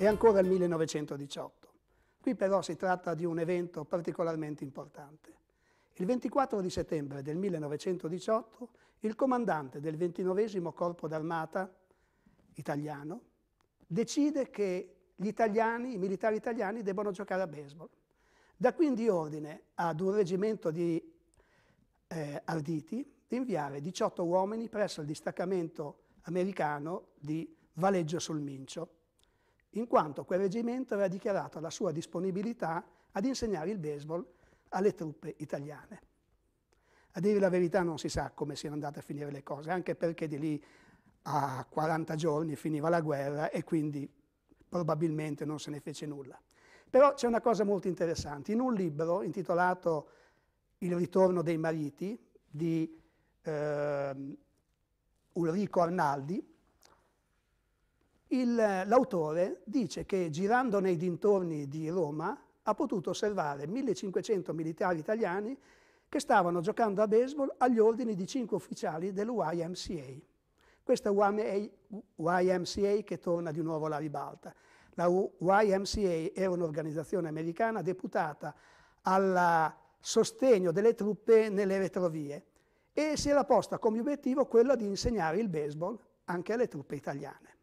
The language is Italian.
e ancora il 1918. Qui però si tratta di un evento particolarmente importante. Il 24 di settembre del 1918 il comandante del 29 Corpo d'Armata italiano decide che gli italiani, i militari italiani debbano giocare a baseball. Da quindi ordine ad un reggimento di eh, arditi di inviare 18 uomini presso il distaccamento americano di Valeggio sul Mincio, in quanto quel reggimento aveva dichiarato la sua disponibilità ad insegnare il baseball alle truppe italiane. A dire la verità non si sa come siano andate a finire le cose, anche perché di lì a 40 giorni finiva la guerra e quindi probabilmente non se ne fece nulla. Però c'è una cosa molto interessante. In un libro intitolato Il ritorno dei mariti di eh, Ulrico Arnaldi, l'autore dice che girando nei dintorni di Roma ha potuto osservare 1500 militari italiani che stavano giocando a baseball agli ordini di cinque ufficiali dell'YMCA. Questa YMCA che torna di nuovo alla ribalta. La YMCA era un'organizzazione americana deputata al sostegno delle truppe nelle retrovie e si era posta come obiettivo quello di insegnare il baseball anche alle truppe italiane.